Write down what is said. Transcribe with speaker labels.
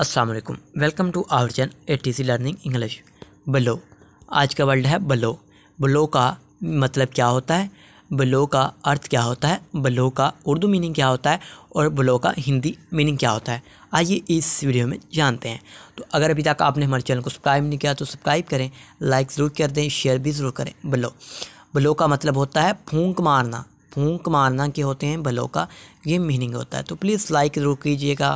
Speaker 1: असलकुम welcome to our channel A T C learning English बलो आज का वर्ल्ड है बलो बलो का मतलब क्या होता है बलो का अर्थ क्या होता है बलो का उर्दू मीनिंग क्या होता है और बलो का हिंदी मीनिंग क्या होता है आइए इस वीडियो में जानते हैं तो अगर अभी तक आपने हमारे चैनल को सब्सक्राइब नहीं किया तो सब्सक्राइब करें लाइक ज़रूर कर दें शेयर भी ज़रूर करें बलो बलो का मतलब होता है फूंक मारना फूंक मारना के होते हैं बलो का ये मीनिंग होता है तो प्लीज़ लाइक ज़रूर कीजिएगा